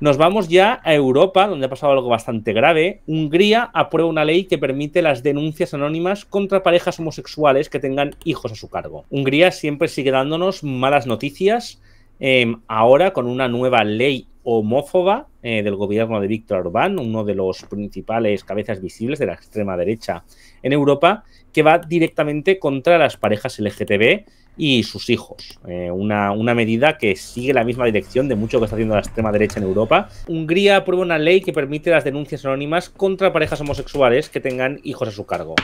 Nos vamos ya a Europa, donde ha pasado algo bastante grave. Hungría aprueba una ley que permite las denuncias anónimas contra parejas homosexuales que tengan hijos a su cargo. Hungría siempre sigue dándonos malas noticias. Em, ahora, con una nueva ley homófoba eh, del gobierno de Víctor Orbán, uno de los principales cabezas visibles de la extrema derecha en Europa, que va directamente contra las parejas LGTB y sus hijos. Eh, una, una, medida que sigue la misma dirección de mucho que está haciendo la extrema derecha en Europa. Hungría aprueba una ley que permite las denuncias anónimas contra parejas homosexuales que tengan hijos a su cargo.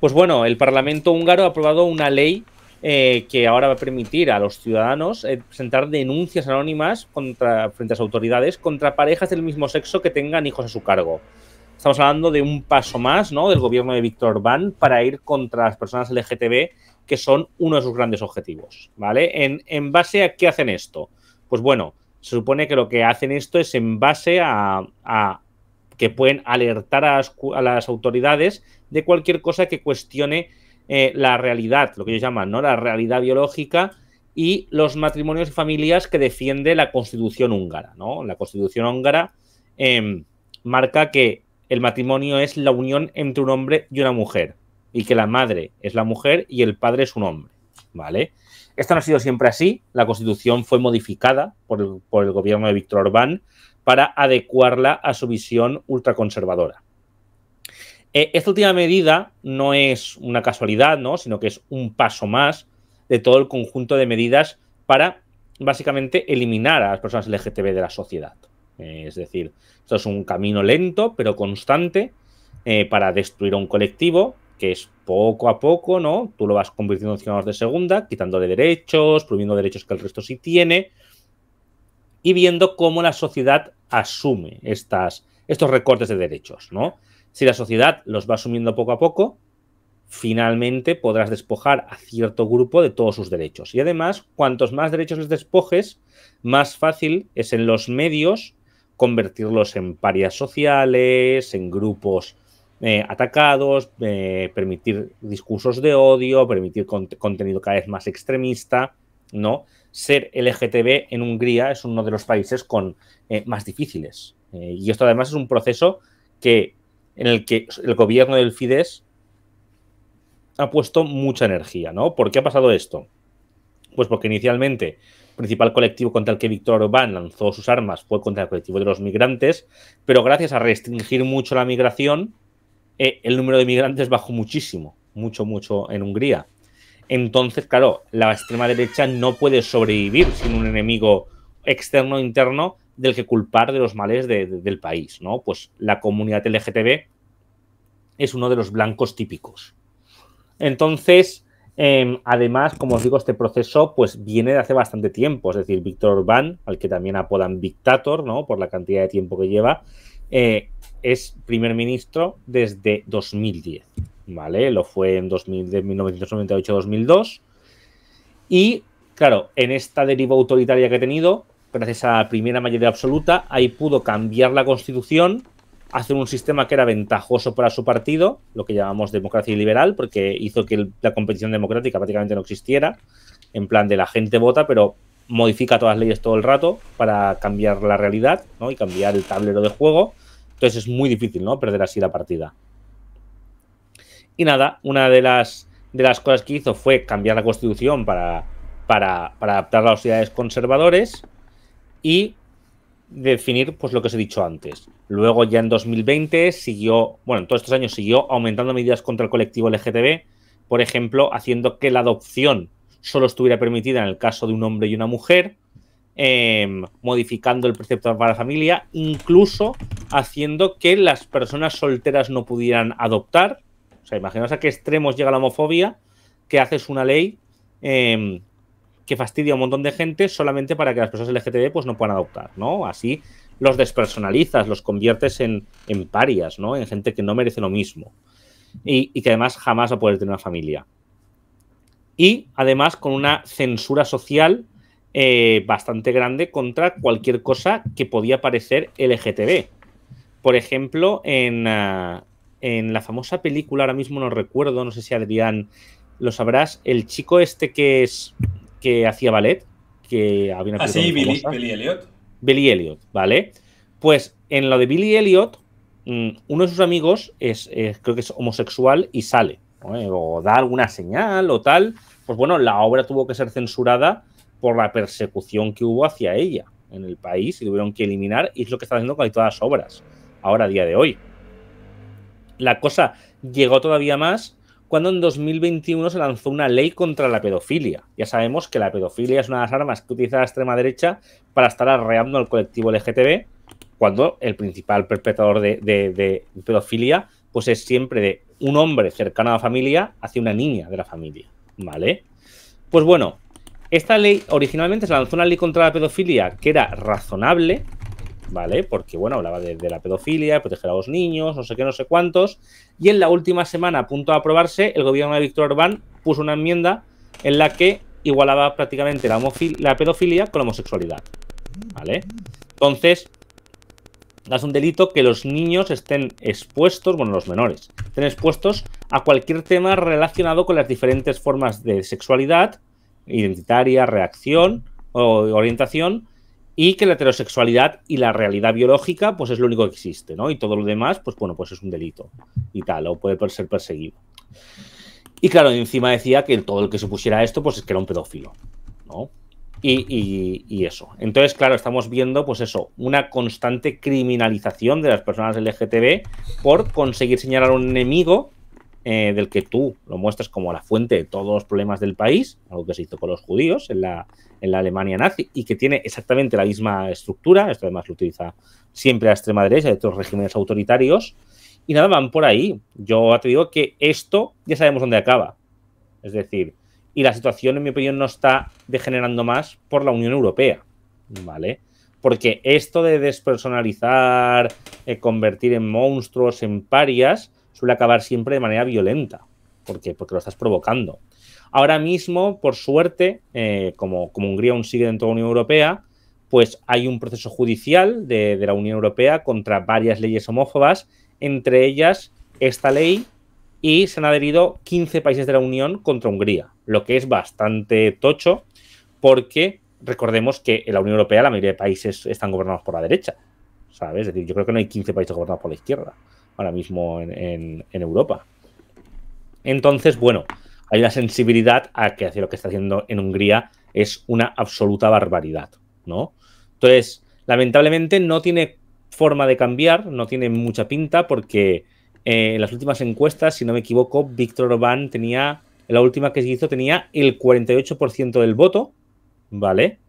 Pues bueno, el Parlamento húngaro ha aprobado una ley eh, que ahora va a permitir a los ciudadanos eh, presentar denuncias anónimas contra, frente a las autoridades contra parejas del mismo sexo que tengan hijos a su cargo. Estamos hablando de un paso más ¿no? del gobierno de Víctor Orbán para ir contra las personas LGTB, que son uno de sus grandes objetivos. ¿vale? En, base a qué hacen esto? Pues bueno, se supone que lo que hacen esto es en base a, que pueden alertar a las, autoridades de cualquier cosa que cuestione eh, la realidad, lo que ellos llaman, ¿no? La realidad biológica y los matrimonios y familias que defiende la Constitución húngara, ¿no? La Constitución húngara em, marca que el matrimonio es la unión entre un hombre y una mujer y que la madre es la mujer y el padre es un hombre, ¿vale? Esto no ha sido siempre así, la Constitución fue modificada por el, por el gobierno de Víctor Orbán para adecuarla a su visión ultraconservadora. Eh, esta última medida no es una casualidad, ¿no? sino que es un paso más de todo el conjunto de medidas para básicamente eliminar a las personas LGTB de la sociedad. Eh, es decir, esto es un camino lento pero constante eh, para destruir a un colectivo que es poco a poco, ¿no? Tú lo vas convirtiendo en ciudadanos de segunda, quitándole derechos, prohibiendo derechos que el resto sí tiene y viendo cómo la sociedad asume estas, estos recortes de derechos, ¿no? Si la sociedad los va asumiendo poco a poco, finalmente podrás despojar a cierto grupo de todos sus derechos. Y además, cuantos más derechos les despojes, más fácil es en los medios convertirlos en parias sociales, en grupos eh, atacados, eh, permitir discursos de odio, permitir contenido cada vez más extremista, ¿no? Ser LGTB en Hungría es uno de los países con eh, más difíciles. y esto además es un proceso que en el que el gobierno del Fidesz ha puesto mucha energía, ¿no? ¿Por qué ha pasado esto? Pues porque inicialmente el principal colectivo contra el que Víctor Orbán lanzó sus armas fue contra el colectivo de los migrantes, pero gracias a restringir mucho la migración, eh, el número de migrantes bajó muchísimo, mucho, mucho en Hungría. Entonces, claro, la extrema derecha no puede sobrevivir sin un enemigo externo interno del que culpar de los males del país, ¿no? Pues la comunidad LGTB es uno de los blancos típicos. Entonces, em, además, como os digo, este proceso pues viene de hace bastante tiempo, es decir, Víctor Orbán, al que también apodan Dictator, ¿no? Por la cantidad de tiempo que lleva, eh, es primer ministro desde 2010, ¿vale? Lo fue en 2000, de 1998-2002 y, claro, en esta deriva autoritaria que ha tenido, gracias a la primera mayoría absoluta, ahí pudo cambiar la constitución, hacer un sistema que era ventajoso para su partido, lo que llamamos democracia liberal, porque hizo que la competición democrática prácticamente no existiera, en plan de la gente vota, pero modifica todas las leyes todo el rato para cambiar la realidad ¿no? y cambiar el tablero de juego. Entonces es muy difícil ¿no? perder así la partida. Y nada, una de las, de las cosas que hizo fue cambiar la constitución para, para, para adaptarla a las ideales conservadores y definir pues lo que os he dicho antes. Luego ya en 2020 siguió, bueno, en todos estos años siguió aumentando medidas contra el colectivo LGTB, por ejemplo, haciendo que la adopción solo estuviera permitida en el caso de un hombre y una mujer, em, modificando el precepto para la familia, incluso haciendo que las personas solteras no pudieran adoptar. O sea, imaginaos a qué extremos llega la homofobia, que haces una ley em, que fastidia a un montón de gente solamente para que las personas LGTB pues, no puedan adoptar, ¿no? Así los despersonalizas, los conviertes en, parias, ¿no? En gente que no merece lo mismo. Y, que además jamás va a poder tener una familia. Y además con una censura social eh, bastante grande contra cualquier cosa que podía parecer LGTB. Por ejemplo, en, ah, en la famosa película, ahora mismo no recuerdo, no sé si Adrián lo sabrás, el chico este que es que hacía ballet, que había una Así, ah, Billy, Elliot. Billy Elliot, ¿vale? Pues en lo de Billy Elliot, mm, uno de sus amigos es, creo que es homosexual y sale, o da alguna señal o tal. Pues bueno, la obra tuvo que ser censurada por la persecución que hubo hacia ella en el país y tuvieron que eliminar, y es lo que está haciendo con todas las obras, ahora a día de hoy. La cosa llegó todavía más cuando en 2021 se lanzó una ley contra la pedofilia. Ya sabemos que la pedofilia es una de las armas que utiliza la extrema derecha para estar arreando al colectivo LGTB, cuando el principal perpetrador de, pedofilia pues es siempre de un hombre cercano a la familia hacia una niña de la familia, ¿vale? Pues bueno, esta ley originalmente se lanzó una ley contra la pedofilia que era razonable, ¿vale? Porque, bueno, hablaba de, la pedofilia, proteger a los niños, no sé qué, no sé cuántos. Y en la última semana, a punto de aprobarse, el gobierno de Víctor Orbán puso una enmienda en la que igualaba prácticamente la, pedofilia con la homosexualidad, ¿vale? Entonces, es un delito que los niños estén expuestos, bueno, los menores, estén expuestos a cualquier tema relacionado con las diferentes formas de sexualidad, identitaria, reacción o orientación, y que la heterosexualidad y la realidad biológica pues es lo único que existe, ¿no? Y todo lo demás pues bueno, pues es un delito y tal, o puede ser perseguido. Y claro, encima decía que todo el que se pusiera esto pues es que era un pedófilo, ¿no? Y, y, eso. Entonces, claro, estamos viendo, pues eso, una constante criminalización de las personas LGTB por conseguir señalar a un enemigo eh, del que tú lo muestras como la fuente de todos los problemas del país, algo que se hizo con los judíos en la, Alemania nazi, y que tiene exactamente la misma estructura, esto además lo utiliza siempre la extrema derecha de otros regímenes autoritarios, y nada, van por ahí. Yo te digo que esto ya sabemos dónde acaba. Es decir, y la situación, en mi opinión, no está degenerando más por la Unión Europea, ¿vale? Porque esto de despersonalizar, eh, convertir en monstruos, en parias, suele acabar siempre de manera violenta. Porque lo estás provocando. Ahora mismo, por suerte, eh, como, como, Hungría aún sigue dentro de la Unión Europea, pues hay un proceso judicial de, de la Unión Europea contra varias leyes homófobas, entre ellas esta ley, y se han adherido 15 países de la Unión contra Hungría, lo que es bastante tocho, porque recordemos que en la Unión Europea la mayoría de países están gobernados por la derecha. ¿sabes? decir, yo creo que no hay 15 países gobernados por la izquierda ahora mismo en, Europa. Entonces, bueno, hay la sensibilidad a que hacia lo que está haciendo en Hungría es una absoluta barbaridad, ¿no? Entonces, lamentablemente no tiene forma de cambiar, no tiene mucha pinta porque eh, en las últimas encuestas, si no me equivoco, Víctor Orbán tenía, en la última que se hizo, tenía el 48% del voto, ¿vale?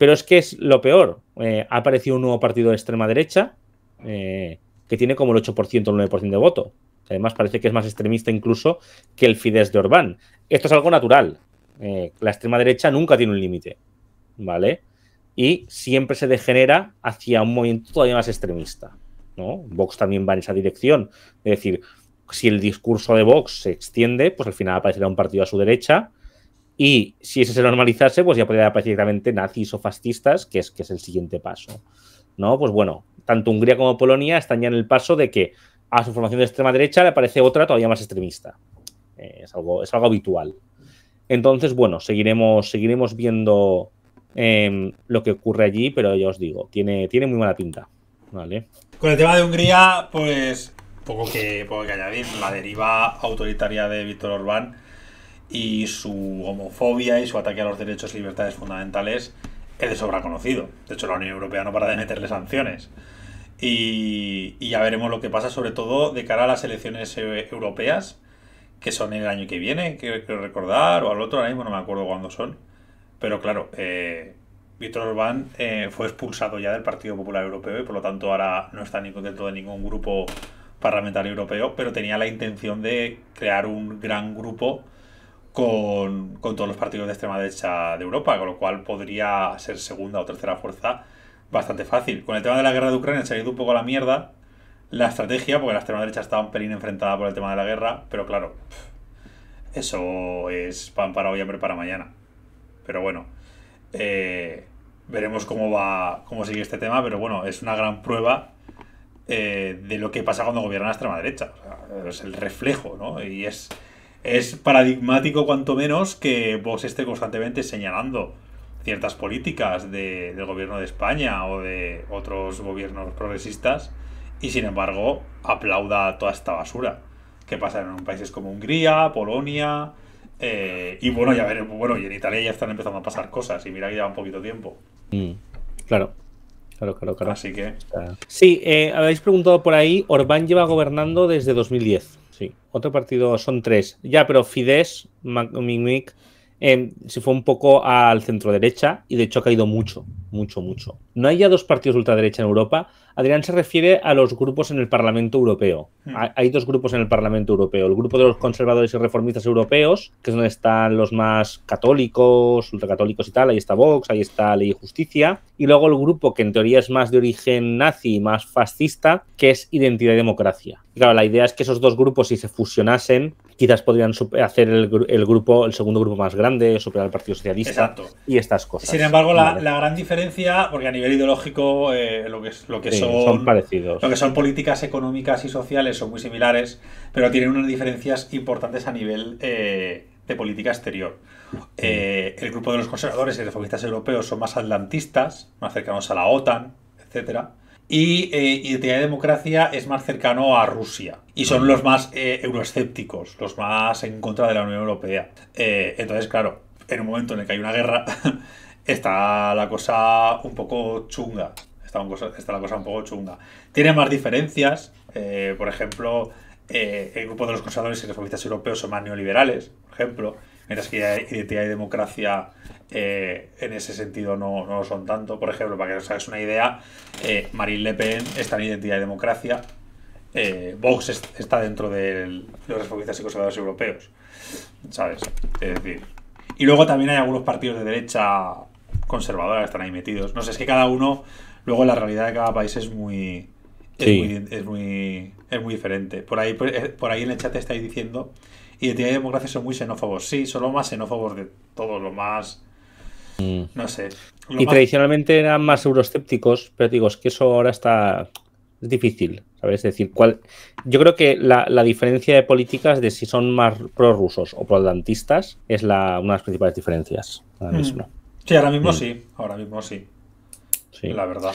Pero es que es lo peor. Eh, ha aparecido un nuevo partido de extrema derecha eh, que tiene como el 8% o el 9% de voto. Además, parece que es más extremista incluso que el Fidesz de Orbán. Esto es algo natural. Eh, la extrema derecha nunca tiene un límite. ¿Vale? Y siempre se degenera hacia un movimiento todavía más extremista. ¿no? Vox también va en esa dirección. Es decir, si el discurso de Vox se extiende, pues al final aparecerá un partido a su derecha y si ese se normalizase, pues ya podría aparecer directamente nazis o fascistas, que es, que es el siguiente paso. ¿no? Pues bueno, tanto Hungría como Polonia están ya en el paso de que a su formación de extrema derecha le aparece otra todavía más extremista. Eh, es, algo, es algo habitual. Entonces, bueno, seguiremos, seguiremos viendo em, lo que ocurre allí, pero ya os digo, tiene, tiene muy mala pinta. Vale. Con el tema de Hungría, pues poco que, poco que añadir. La deriva autoritaria de Víctor Orbán y su homofobia y su ataque a los derechos y libertades fundamentales es de sobra conocido. De hecho, la Unión Europea no para de meterle sanciones. Y, ya veremos lo que pasa, sobre todo de cara a las elecciones e, europeas, que son el año que viene, que recordar, o al otro, ahora mismo no me acuerdo cuándo son. Pero claro, eh, Víctor Orbán eh, fue expulsado ya del Partido Popular Europeo y por lo tanto ahora no está dentro de ningún grupo parlamentario europeo, pero tenía la intención de crear un gran grupo con, todos los partidos de extrema derecha de Europa, con lo cual podría ser segunda o tercera fuerza bastante fácil. Con el tema de la guerra de Ucrania se ha ido un poco a la mierda la estrategia, porque la extrema derecha estaba un pelín enfrentada por el tema de la guerra, pero claro, eso es pan para hoy, hambre para mañana. Pero bueno, eh, veremos cómo va, cómo sigue este tema, pero bueno, es una gran prueba eh, de lo que pasa cuando gobierna la extrema derecha. es el reflejo, ¿no? Y es es paradigmático cuanto menos que vos esté constantemente señalando ciertas políticas de, del gobierno de España o de otros gobiernos progresistas y sin embargo aplauda toda esta basura que pasa en países como Hungría, Polonia eh, y bueno, ya ver, bueno, y en Italia ya están empezando a pasar cosas y mira que lleva un poquito tiempo. Mm, claro. Claro, claro, claro. Así que. Sí, eh, habéis preguntado por ahí, Orbán lleva gobernando desde 2010. Otro partido son tres. Ya, pero Fidesz, Mimic, eh, se fue un poco al centro derecha y de hecho ha caído mucho mucho, mucho. No hay ya dos partidos ultraderecha en Europa. Adrián se refiere a los grupos en el Parlamento Europeo. Hmm. Hay dos grupos en el Parlamento Europeo. El grupo de los conservadores y reformistas europeos, que es donde están los más católicos, ultracatólicos y tal. Ahí está Vox, ahí está Ley y Justicia. Y luego el grupo que en teoría es más de origen nazi y más fascista, que es Identidad y Democracia. claro, la idea es que esos dos grupos, si se fusionasen, quizás podrían hacer el, grupo, el segundo grupo más grande, superar al Partido Socialista Exacto. y estas cosas. Sin embargo, la gran diferencia porque a nivel ideológico eh, lo que, lo que son, son, parecidos. Lo que son políticas económicas y sociales son muy similares, pero tienen unas diferencias importantes a nivel eh, de política exterior. Eh, el grupo de los conservadores y reformistas europeos son más atlantistas, más cercanos a la OTAN, etcétera y eh, Identidad y Democracia es más cercano a Rusia. Y son los más euroescépticos, los más en contra de la Unión Europea. entonces, claro, en un momento en el que hay una guerra, está la cosa un poco chunga. Está, la cosa un poco chunga. Tiene más diferencias, eh, por ejemplo, eh, el grupo de los conservadores y reformistas europeos son más neoliberales, por ejemplo, mientras que identidad y democracia eh, en ese sentido no, lo son tanto. Por ejemplo, para que os hagáis una idea, Marine Le Pen está en identidad y democracia, Vox está dentro de los reformistas y conservadores europeos. ¿Sabes? Es decir. Y luego también hay algunos partidos de derecha conservadoras están ahí metidos. No sé, es que cada uno, luego la realidad de cada país es muy. Es, muy, es, muy, diferente. Por ahí, eh, por ahí en el chat estáis diciendo y y democracia son muy xenófobos. Sí, son los más xenófobos de todo lo más. Mm. No sé. Y tradicionalmente eran más euroscépticos, pero digo, es que eso ahora está. Es difícil, ¿sabes? Es decir, cuál... yo creo que la, diferencia de políticas de si son más prorrusos o proatlantistas es la, una de las principales diferencias ahora mm. mismo. Sí, ahora mismo sí, ahora mismo sí. sí. La verdad.